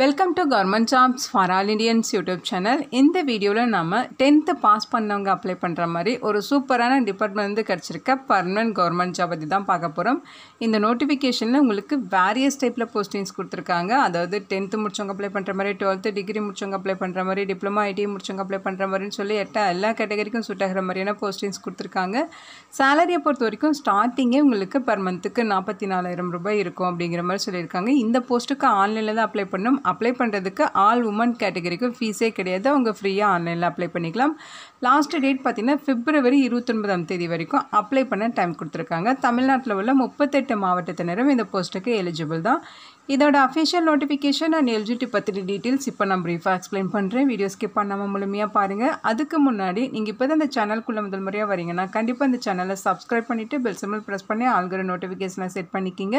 welcome to government jobs for all Indians YouTube channel இந்த வீடியோவில் நம்ம டென்த்து பாஸ் பண்ணவங்க அப்ளை பண்ணுற மாதிரி ஒரு சூப்பரான டிபார்ட்மெண்ட் வந்து கிடச்சிருக்க பர்மனன்ட் கவர்மெண்ட் ஜாப் பற்றி தான் பார்க்க போகிறோம் இந்த நோட்டிஃபிகேஷனில் உங்களுக்கு வேரியஸ் டைப்பில் போஸ்டிங்ஸ் கொடுத்துருக்காங்க அதாவது டென்த்து முடிச்சவங்க அப்ளை பண்ணுற மாதிரி டுவெல்த்து டிகிரி முடிச்சவங்க அப்ளை பண்ணுற மாதிரி டிப்ளமா ஐடி முடிச்சவங்க அப்ளை பண்ணுற மாதிரின்னு சொல்லி எட்ட எல்லா கேட்டகரிக்கும் சுட்டாகிற மாதிரியான போஸ்டிங்ஸ் கொடுத்துருக்காங்க சேலரியை பொறுத்த வரைக்கும் ஸ்டார்டிங்கே உங்களுக்கு பர் மந்த்துக்கு நாற்பத்தி நாலாயிரம் ரூபாய் இருக்கும் அப்படிங்கிற மாதிரி சொல்லியிருக்காங்க இந்த போஸ்ட்டுக்கு ஆன்லைனில் தான் அப்ளை பண்ணும் அப்ளை பண்ணுறதுக்கு ஆல் உமன் கேட்டகரிக்கும் ஃபீஸே கிடையாது அவங்க ஃப்ரீயாக ஆன்லைனில் அப்ளை பண்ணிக்கலாம் லாஸ்ட்டு டேட் பார்த்திங்கன்னா பிப்ரவரி இருபத்தொன்பதாம் தேதி வரைக்கும் அப்ளை பண்ண டைம் கொடுத்துருக்காங்க தமிழ்நாட்டில் உள்ள முப்பத்தெட்டு மாவட்டத்தினரும் இந்த போஸ்ட்டுக்கு எலிஜிபிள் தான் இதோட அஃபிஷியல் நோட்டிஃபிகேஷன் அண்ட் எலிஜிபிலிட்டி பற்றின டீட்டெயில்ஸ் இப்போ நான் ப்ரீஃபாக எக்ஸ்பிளைன் பண்ணுறேன் வீடியோ ஸ்கிப் பண்ணாமல் முழுமையாக பாருங்கள் அதுக்கு முன்னாடி நீங்கள் இப்போ தான் இந்த சேனல்குள்ளே முதல் முறையாக வரீங்கன்னா கண்டிப்பாக இந்த சேனலை சப்ஸ்கிரைப் பண்ணிவிட்டு பெல் சிம்பிள் ப்ரெஸ் பண்ணி ஆளுகிற நோட்டிஃபிகேஷனை செட் பண்ணிக்கிங்க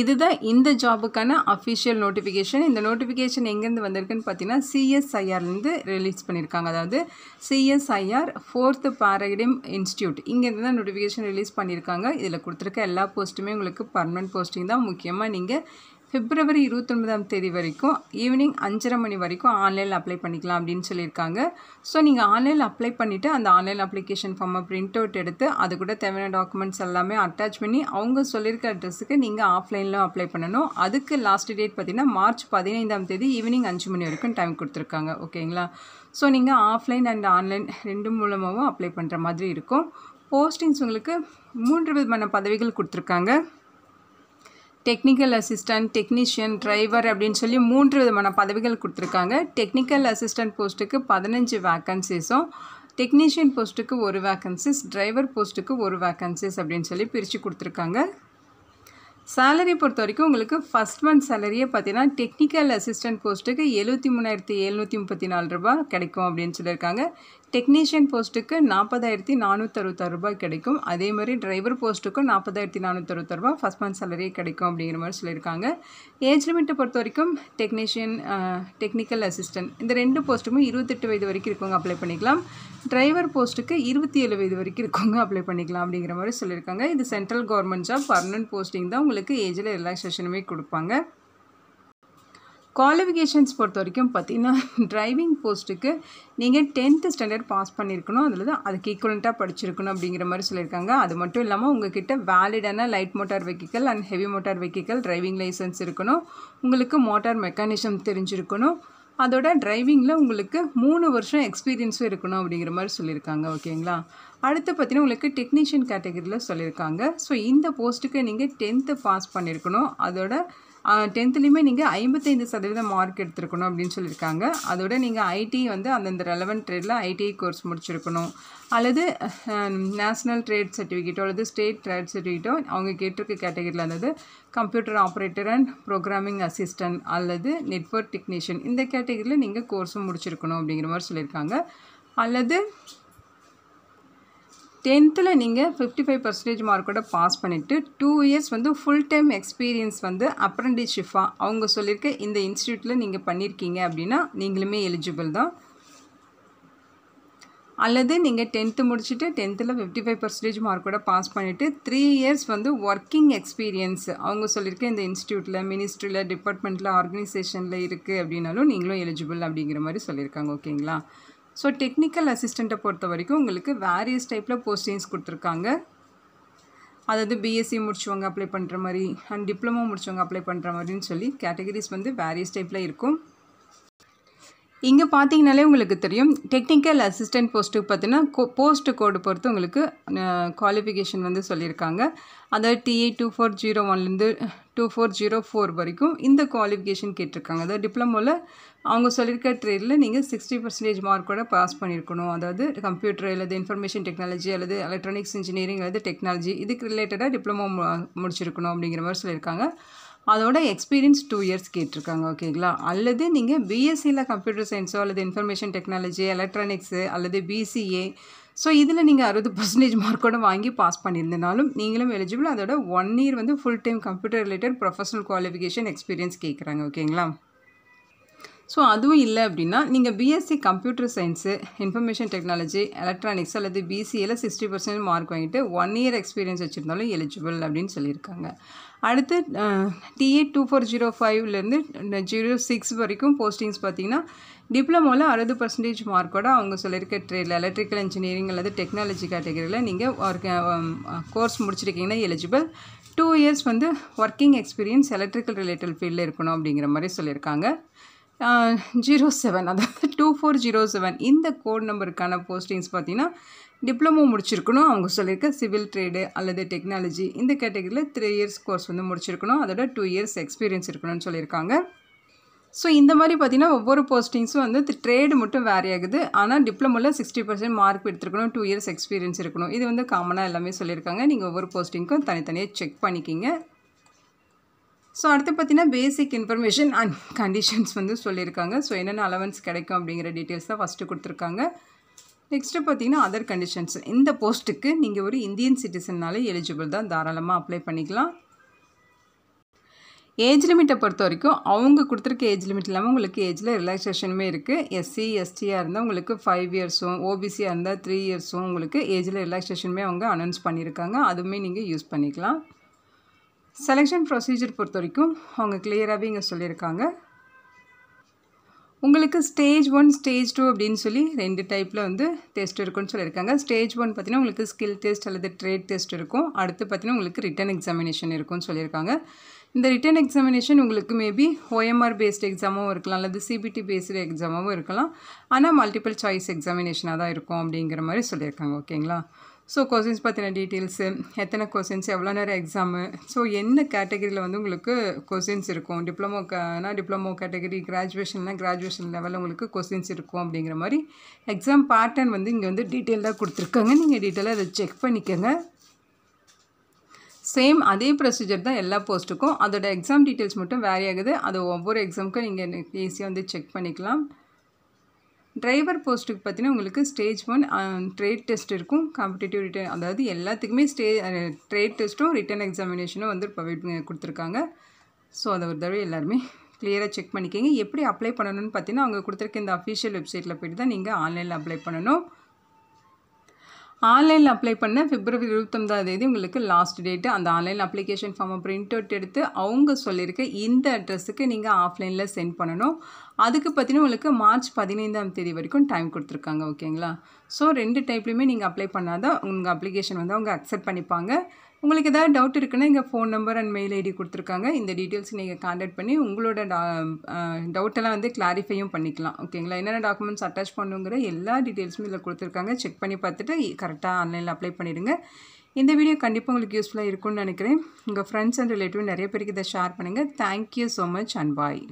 இதுதான் இந்த ஜாபுக்கான அஃபிஷியல் நோட்டிஃபிகேஷன் இந்த நோட்டிஃபிகேஷன் எங்கேருந்து வந்திருக்குன்னு பார்த்தீங்கன்னா சிஎஸ்ஐஆர்லேருந்து ரிலீஸ் பண்ணியிருக்காங்க அதாவது சிஎஸ்ஐஆர் ஃபோர்த்து பாரகிடம் இன்ஸ்டியூட் இங்கேருந்து தான் நோட்டிஃபிகேஷன் ரிலீஸ் பண்ணியிருக்காங்க இதில் கொடுத்துருக்க எல்லா போஸ்ட்டுமே உங்களுக்கு பர்மனெண்ட் போஸ்டிங் தான் முக்கியமாக நீங்கள் பிப்ரவரி இருபத்தொன்பதாம் தேதி வரைக்கும் ஈவினிங் அஞ்சரை மணி வரைக்கும் ஆன்லைனில் அப்ளை பண்ணிக்கலாம் அப்படின்னு சொல்லியிருக்காங்க ஸோ நீங்கள் ஆன்லைனில் அப்ளை பண்ணிவிட்டு அந்த ஆன்லைன் அப்ளிகேஷன் ஃபார்மை பிரிண்ட் அவுட் எடுத்து அது கூட தேவையான டாக்குமெண்ட்ஸ் எல்லாமே அட்டாச் பண்ணி அவங்க சொல்லியிருக்க அட்ரஸுக்கு நீங்கள் ஆஃப்லைனில் அப்ளை பண்ணணும் அதுக்கு லாஸ்ட் டேட் பார்த்திங்கன்னா மார்ச் பதினைந்தாம் தேதி ஈவினிங் அஞ்சு மணி வரைக்கும் டைம் கொடுத்துருக்காங்க ஓகேங்களா ஸோ நீங்கள் ஆஃப்லைன் அண்ட் ஆன்லைன் ரெண்டு மூலமாகவும் அப்ளை பண்ணுற மாதிரி இருக்கும் போஸ்டிங்ஸ் உங்களுக்கு மூன்று விதமான பதவிகள் கொடுத்துருக்காங்க டெக்னிக்கல் அசிஸ்டன்ட் டெக்னீஷியன் டிரைவர் அப்படின்னு சொல்லி மூன்று விதமான பதவிகள் கொடுத்துருக்காங்க டெக்னிக்கல் அசிஸ்டன்ட் போஸ்ட்டுக்கு பதினஞ்சு வேக்கன்சிஸும் டெக்னீஷியன் போஸ்ட்டுக்கு ஒரு வேக்கன்சிஸ் டிரைவர் போஸ்ட்டுக்கு ஒரு வேக்கன்சிஸ் அப்படின்னு சொல்லி பிரித்து கொடுத்துருக்காங்க சேலரி பொறுத்த வரைக்கும் உங்களுக்கு ஃபஸ்ட் மந்த் சேலரியை பார்த்தீங்கன்னா டெக்னிக்கல் அசிஸ்டன்ட் போஸ்ட்டுக்கு எழுபத்தி மூணாயிரத்தி எழுநூற்றி முப்பத்தி நாலு ரூபா கிடைக்கும் அப்படின்னு சொல்லியிருக்காங்க டெக்னீஷியன் போஸ்ட்டுக்கு நாற்பதாயிரத்தி நானூற்றறுபத்தாறு ரூபாய் கிடைக்கும் அதே மாதிரி டிரைவர் போஸ்ட்டுக்கும் நாற்பதாயிரத்தி நானூற்றறுபத்தாறு ரூபாய் ஃபஸ்ட் மந்த் சேலரியே கிடைக்கும் அப்படிங்கிற மாதிரி சொல்லியிருக்காங்க ஏஜ் லிமிட்டை பொறுத்த வரைக்கும் டெக்னீஷியன் டெக்னிக்கல் அசிஸ்டன்ட் இந்த ரெண்டு போஸ்ட்டுமே இருபத்தெட்டு வயது வரைக்கும் இருக்கவங்க அப்ளை பண்ணிக்கலாம் டிரைவர் போஸ்ட்டுக்கு இருபத்தி ஏழு வயது வரைக்கும் இருக்கவங்க அப்ளை பண்ணிக்கலாம் அப்படிங்கிற மாதிரி சொல்லியிருக்காங்க இது central government job permanent posting தான் உங்களுக்கு ஏஜில் ரிலாக்ஸேஷனுமே கொடுப்பாங்க குவாலிஃபிகேஷன்ஸ் பொறுத்த வரைக்கும் பார்த்தீங்கன்னா டிரைவிங் போஸ்ட்டுக்கு நீங்கள் டென்த்து ஸ்டாண்டர்ட் பாஸ் பண்ணியிருக்கணும் அதில் தான் அதுக்கு ஈக்குவலண்ட்டாக படிச்சிருக்கணும் அப்படிங்கிற மாதிரி சொல்லியிருக்காங்க அது மட்டும் இல்லாமல் உங்ககிட்ட வேலிடான light motor vehicle and heavy motor vehicle driving licence இருக்கணும் உங்களுக்கு மோட்டார் மெக்கானிசம் தெரிஞ்சிருக்கணும் அதோட டிரைவிங்கில் உங்களுக்கு மூணு வருஷம் எக்ஸ்பீரியன்ஸும் இருக்கணும் அப்படிங்கிற மாதிரி சொல்லியிருக்காங்க ஓகேங்களா அடுத்து பார்த்தீங்கன்னா உங்களுக்கு டெக்னீஷியன் கேட்டகரியில் சொல்லியிருக்காங்க ஸோ இந்த போஸ்ட்டுக்கு நீங்கள் டென்த்து பாஸ் பண்ணியிருக்கணும் அதோட டென்த்துலேயுமே நீங்கள் ஐம்பத்தைந்து சதவீதம் மார்க் எடுத்துருக்கணும் அப்படின்னு சொல்லியிருக்காங்க அதோட நீங்கள் ஐடி வந்து அந்தந்த ரெலவெண்ட் ட்ரேடில் ஐடிஐ கோர்ஸ் முடிச்சிருக்கணும் அல்லது நேஷ்னல் ட்ரேட் சர்டிஃபிகேட்டோ அல்லது ஸ்டேட் ட்ரேட் சர்டிஃபிகேட்டோ அவங்க கேட்டிருக்க கேட்டகரியில் அல்லது computer operator and programming assistant அல்லது நெட்ஒர்க் டெக்னீஷியன் இந்த கேட்டகரியில் நீங்கள் கோர்ஸும் முடிச்சிருக்கணும் அப்படிங்கிற மாதிரி சொல்லியிருக்காங்க அல்லது டென்த்தில் நீங்கள் ஃபிஃப்டி ஃபைவ் பர்சன்டேஜ் மார்க்கோட பாஸ் பண்ணிவிட்டு டூ இயர்ஸ் வந்து ஃபுல் டைம் எக்ஸ்பீரியன்ஸ் வந்து அப்ரண்டிஷிஃபாக அவங்க சொல்லியிருக்க இந்த இன்ஸ்டியூட்டில் நீங்கள் பண்ணியிருக்கீங்க அப்படின்னா நீங்களுமே எலிஜிபிள் தான் அல்லது நீங்கள் டென்த்து முடிச்சுட்டு டென்த்தில் ஃபிஃப்டி ஃபைவ் பர்சன்டேஜ் மார்க்கோட பாஸ் பண்ணிவிட்டு த்ரீ இயர்ஸ் வந்து ஒர்க்கிங் எக்ஸ்பீரியன்ஸ் அவங்க சொல்லியிருக்க இந்த இன்ஸ்டியூட்டில் மினிஸ்ட்ரியில் டிபார்ட்மெண்ட்டில் ஆர்கனைசேஷனில் இருக்குது அப்படின்னாலும் நீங்களும் எலிஜிபிள் அப்படிங்கிற மாதிரி சொல்லியிருக்காங்க ஓகேங்களா ஸோ டெக்னிக்கல் அசிஸ்டண்ட்டை பொறுத்த வரைக்கும் உங்களுக்கு வேரியஸ் டைப்பில் போஸ்டிங்ஸ் கொடுத்துருக்காங்க அதாவது பிஎஸ்சி முடிச்சவங்க அப்ளை பண்ணுற மாதிரி அண்ட் டிப்ளமோ முடிச்சவங்க அப்ளை பண்ணுற மாதிரின்னு சொல்லி கேட்டகரிஸ் வந்து வேரியஸ் டைப்பில் இருக்கும் இங்கே பார்த்தீங்கனாலே உங்களுக்கு தெரியும் டெக்னிக்கல் அசிஸ்டன்ட் போஸ்ட்டுக்கு பார்த்தீங்கன்னா கோ போஸ்ட்டு கோடு பொறுத்து உங்களுக்கு குவாலிஃபிகேஷன் வந்து சொல்லியிருக்காங்க அதாவது டிஏ டூ ஃபோர் ஜீரோ ஒன்லேருந்து டூ ஃபோர் ஜீரோ ஃபோர் வரைக்கும் இந்த குவாலிஃபிகேஷன் கேட்டிருக்காங்க அதாவது டிப்ளமோவில் அவங்க சொல்லியிருக்க ட்ரேடில் நீங்கள் சிக்ஸ்டி பர்சன்டேஜ் மார்க்கோட பாஸ் பண்ணியிருக்கணும் அதாவது கம்ப்யூட்டர் அல்லது இன்ஃபர்மேஷன் டெக்னாலஜி அல்லது எலக்ட்ரானிக்ஸ் இன்ஜினியரிங் அல்லது டெக்னாலஜி இதுக்கு ரிலேட்டடாக டிப்ளமோ முடிச்சிருக்கணும் அப்படிங்கிற மாதிரி சொல்லியிருக்காங்க அதோட எக்ஸ்பீரியன்ஸ் டூ இயர்ஸ் கேட்டிருக்காங்க ஓகேங்களா அல்லது நீங்கள் பிஎஸ்சியில் கம்ப்யூட்டர் சயின்ஸோ அல்லது இன்ஃபர்மேஷன் டெக்னாலஜி எலக்ட்ரானிக்ஸு அல்லது பிசிஏ ஸோ இதில் நீங்கள் அறுபது பர்சன்டேஜ் மார்க்கோட வாங்கி பாஸ் பண்ணியிருந்தனாலும் நீங்களும் எலிஜிபிள் அதோட ஒன் இயர் வந்து full time computer related professional qualification experience கேட்குறாங்க ஓகேங்களா ஸோ அதுவும் இல்லை அப்படின்னா நீங்கள் BSc computer science information technology electronics அல்லது பிசிஏல சிக்ஸ்டி பர்சன்ட் மார்க் வாங்கிட்டு ஒன் இயர் எக்ஸ்பீரியன்ஸ் வச்சுருந்தாலும் எலிஜிபிள் அப்படின்னு சொல்லியிருக்காங்க அடுத்து டிஏ டூ ஃபோர் ஜீரோ ஃபைவ்லேருந்து ஜீரோ சிக்ஸ் வரைக்கும் போஸ்டிங்ஸ் பார்த்திங்கன்னா டிப்ளமோவில் அறுபது பர்சன்டேஜ் மார்க்கோட அவங்க சொல்லியிருக்க ட்ரேடில் எலக்ட்ரிக்கல் இன்ஜினியரிங் அல்லது டெக்னாலஜி கேட்டகரியில் நீங்கள் கோர்ஸ் முடிச்சிருக்கீங்கன்னா எலிஜிபிள் டூ இயர்ஸ் வந்து ஒர்க்கிங் எக்ஸ்பீரியன்ஸ் எலக்ட்ரிக்கல் ரிலேட்டட் ஃபீல்டில் இருக்கணும் அப்படிங்கிற மாதிரி சொல்லியிருக்காங்க ஜீரோ செவன் அதாவது டூ ஃபோர் ஜீரோ செவன் இந்த கோட் நம்பருக்கான போஸ்டிங்ஸ் பார்த்திங்கன்னா டிப்ளமோ முடிச்சிருக்கணும் அவங்க சொல்லியிருக்க சிவில் ட்ரேடு அல்லது டெக்னாலஜி இந்த கேட்டகரியில் த்ரீ இயர்ஸ் கோர்ஸ் வந்து முடிச்சிருக்கணும் அதோட டூ இயர்ஸ் எக்ஸ்பீரியன்ஸ் இருக்கணும்னு சொல்லியிருக்காங்க ஸோ இந்த மாதிரி பார்த்திங்கன்னா ஒவ்வொரு போஸ்டிங்ஸும் வந்து ட்ரேடு மட்டும் வேறு ஆகுது ஆனால் டிப்ளமோவில் சிக்ஸ்டி பர்சன்ட் மார்க் எடுத்துருக்கணும் டூ இயர்ஸ் எக்ஸ்பீரியன்ஸ் இருக்கணும் இது வந்து காமனாக எல்லாமே சொல்லியிருக்காங்க நீங்கள் ஒவ்வொரு போஸ்டிங்க்கும் தனித்தனியாக செக் பண்ணிக்கிங்க ஸோ அடுத்து பார்த்தீங்கன்னா பேசிக் இன்ஃபர்மேஷன் அண்ட் கண்டிஷன்ஸ் வந்து சொல்லியிருக்காங்க ஸோ என்னென்ன அலவன்ஸ் கிடைக்கும் அப்படிங்கிற டீட்டெயில்ஸ் தான் ஃபஸ்ட்டு கொடுத்துருக்காங்க நெக்ஸ்ட்டு பார்த்தீங்கன்னா அதர் கண்டிஷன்ஸ் இந்த போஸ்ட்டுக்கு நீங்கள் ஒரு இந்தியன் சிட்டிசன்னாலே எலிஜிபிள் தான் தாராளமாக அப்ளை பண்ணிக்கலாம் ஏஜ் லிமிட்டை பொறுத்த வரைக்கும் அவங்க கொடுத்துருக்க ஏஜ் லிமிட் இல்லாமல் உங்களுக்கு ஏஜில் ரிலாக்ஸேஷனுமே இருக்குது எஸ்சி எஸ்டியாக இருந்தால் உங்களுக்கு ஃபைவ் இயர்ஸும் ஓபிசியாக இருந்தால் த்ரீ இயர்ஸும் உங்களுக்கு ஏஜில் ரிலாக்ஸேஷனுமே அவங்க அனௌன்ஸ் பண்ணியிருக்காங்க அதுவுமே நீங்கள் யூஸ் பண்ணிக்கலாம் செலெக்ஷன் ப்ரொசீஜர் பொறுத்த வரைக்கும் அவங்க கிளியராகவே இங்கே சொல்லியிருக்காங்க உங்களுக்கு ஸ்டேஜ் ஒன் ஸ்டேஜ் டூ அப்படின்னு சொல்லி ரெண்டு டைப்பில் வந்து டெஸ்ட் இருக்கும்னு சொல்லியிருக்காங்க ஸ்டேஜ் ஒன் பார்த்தீங்கன்னா உங்களுக்கு ஸ்கில் டெஸ்ட் அல்லது ட்ரேட் டெஸ்ட் இருக்கும் அடுத்து பார்த்தீங்கன்னா உங்களுக்கு ரிட்டன் எக்ஸாமினேஷன் இருக்கும்னு சொல்லியிருக்காங்க இந்த ரிட்டன் எக்ஸாமினேஷன் உங்களுக்கு மேபி ஓஎம்ஆர் பேஸ்டு எக்ஸாமும் இருக்கலாம் அல்லது சிபிடி பேஸ்டு எக்ஸாமாகவும் இருக்கலாம் ஆனால் மல்டிபிள் சாய்ஸ் எக்ஸாமினேஷனாக தான் இருக்கும் அப்படிங்கிற மாதிரி சொல்லியிருக்காங்க ஓகேங்களா ஸோ கொஷின்ஸ் பற்றின டீட்டெயில்ஸு எத்தனை கொஷின்ஸ் எவ்வளோ நேரம் எக்ஸாமு ஸோ என்ன கேட்டகரியில் வந்து உங்களுக்கு கொஷின்ஸ் இருக்கும் டிப்ளமோ டிப்ளமோனா டிப்ளமோ கேட்டகரி கிராஜுவேஷன்னா கிராஜுவேஷன் லெவலில் உங்களுக்கு கொஷின்ஸ் இருக்கும் அப்படிங்கிற மாதிரி எக்ஸாம் பேட்டர்ன் வந்து இங்கே வந்து டீட்டெயிலாக கொடுத்துருக்காங்க நீங்கள் டீட்டெயிலாக அதை செக் பண்ணிக்கோங்க சேம் அதே ப்ரொசீஜர் தான் எல்லா போஸ்ட்டுக்கும் அதோடய எக்ஸாம் டீட்டெயில்ஸ் மட்டும் வேரி ஆகுது அது ஒவ்வொரு எக்ஸாமுக்கும் நீங்கள் ஈஸியாக வந்து செக் பண்ணிக்கலாம் டிரைவர் போஸ்ட்டுக்கு பார்த்தீங்கன்னா உங்களுக்கு ஸ்டேஜ் ஒன் ட்ரேட் டெஸ்ட் இருக்கும் காம்படிட்டிவ் ரிட்டன் அதாவது எல்லாத்துக்குமே ஸ்டே ட்ரேட் டெஸ்ட்டும் ரிட்டன் எக்ஸாமினேஷனும் வந்து ப்ரொவைட் கொடுத்துருக்காங்க ஸோ அதை ஒரு தடவை எல்லாருமே கிளியராக செக் பண்ணிக்கோங்க எப்படி அப்ளை பண்ணணும்னு பார்த்தீங்கன்னா அவங்க கொடுத்துருக்க இந்த அஃபிஷியல் வெப்சைட்டில் போய்ட்டு தான் நீங்கள் ஆன்லைனில் அப்ளை பண்ணணும் ஆன்லைனில் அப்ளை பண்ண பிப்ரவரி இருபத்தொன்பதாம் தேதி உங்களுக்கு லாஸ்ட் டேட்டு அந்த ஆன்லைன் அப்ளிகேஷன் ஃபார்மை பிரிண்ட் அவுட் எடுத்து அவங்க சொல்லியிருக்க இந்த அட்ரஸுக்கு நீங்கள் ஆஃப்லைனில் சென்ட் பண்ணணும் அதுக்கு பார்த்தீங்கன்னா உங்களுக்கு மார்ச் பதினைந்தாம் தேதி வரைக்கும் டைம் கொடுத்துருக்காங்க ஓகேங்களா ஸோ ரெண்டு டைப்லையுமே நீங்கள் அப்ளை பண்ணால் தான் உங்கள் அப்ளிகேஷன் வந்து அவங்க அக்செப்ட் பண்ணிப்பாங்க உங்களுக்கு ஏதாவது டவுட் இருக்குன்னா எங்கள் phone number and mail ID கொடுத்துருக்காங்க இந்த டீட்டெயில்ஸ் நீங்கள் காண்டாக்ட் பண்ணி உங்களோட டா டவுட்டெல்லாம் வந்து கிளாரிஃபையும் பண்ணிக்கலாம் ஓகேங்களா என்னென்ன டாக்குமெண்ட்ஸ் அட்டாச் பண்ணுங்கிற எல்லா டீட்டெயில்ஸுமே இதில் கொடுத்துருக்காங்க செக் பண்ணி பார்த்துட்டு கரெக்டாக ஆன்லைனில் அப்ளை பண்ணிவிடுங்க இந்த வீடியோ கண்டிப்பாக உங்களுக்கு யூஸ்ஃபுல்லாக இருக்கும்னு நினைக்கிறேன் உங்கள் ஃப்ரெண்ட்ஸ் அண்ட் ரிலேட்டிவ் நிறைய பேருக்கு இதை ஷேர் பண்ணுங்கள் thank you so much and bye